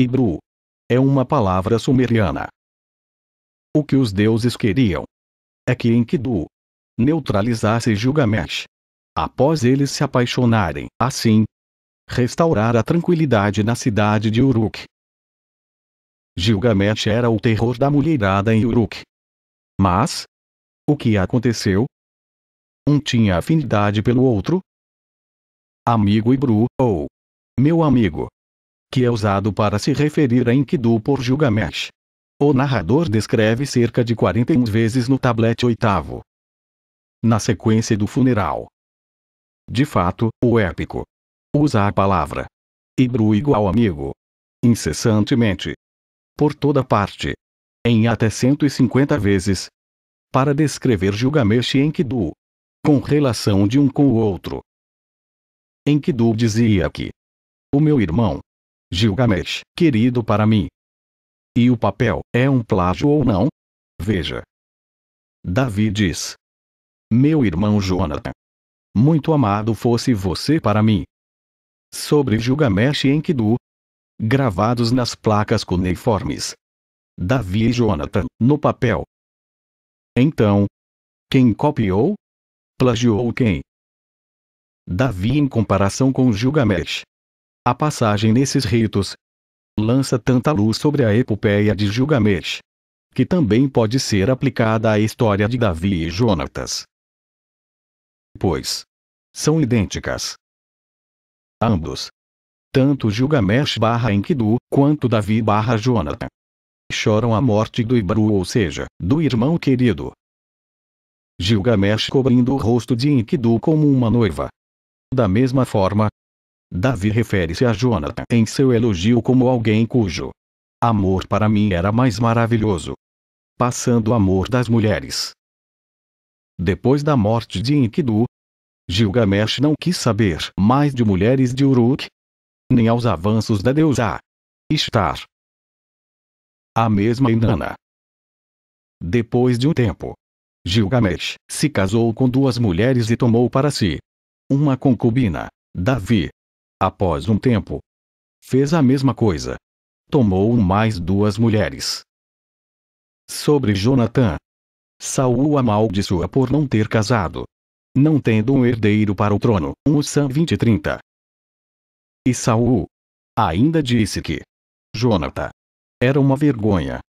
Ibru. É uma palavra sumeriana. O que os deuses queriam é que Enkidu neutralizasse Gilgamesh. Após eles se apaixonarem, assim, restaurar a tranquilidade na cidade de Uruk. Gilgamesh era o terror da mulherada em Uruk. Mas, o que aconteceu? Um tinha afinidade pelo outro? Amigo Ibru, ou meu amigo, que é usado para se referir a Enkidu por Gilgamesh. O narrador descreve cerca de 41 vezes no tablete oitavo. Na sequência do funeral. De fato, o épico usa a palavra Ibru igual amigo incessantemente por toda parte em até 150 vezes para descrever Gilgamesh e Enkidu com relação de um com o outro. Enkidu dizia que o meu irmão Gilgamesh, querido para mim. E o papel, é um plágio ou não? Veja. Davi diz: Meu irmão Jonathan, muito amado fosse você para mim. Sobre Gilgamesh e Enkidu, gravados nas placas cuneiformes. Davi e Jonathan, no papel. Então, quem copiou? Plagiou quem? Davi em comparação com Gilgamesh. A passagem nesses ritos lança tanta luz sobre a epopeia de Gilgamesh, que também pode ser aplicada à história de Davi e Jonatas. Pois são idênticas. Ambos, tanto Gilgamesh barra Enkidu, quanto Davi barra Jonathan, choram a morte do Ibru ou seja, do irmão querido. Gilgamesh cobrindo o rosto de Enkidu como uma noiva. Da mesma forma, Davi refere-se a Jonathan em seu elogio como alguém cujo amor para mim era mais maravilhoso. Passando o amor das mulheres. Depois da morte de Enkidu, Gilgamesh não quis saber mais de mulheres de Uruk, nem aos avanços da deusa Ishtar. A mesma Inanna. Depois de um tempo, Gilgamesh se casou com duas mulheres e tomou para si uma concubina, Davi, Após um tempo, fez a mesma coisa. Tomou mais duas mulheres. Sobre Jonatã. Saul amaldiçoa por não ter casado. Não tendo um herdeiro para o trono. 1 Sam 20 30. E Saul ainda disse que Jonatã era uma vergonha.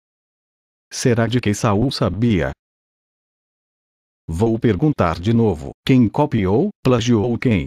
Será de que Saul sabia? Vou perguntar de novo: quem copiou, plagiou quem?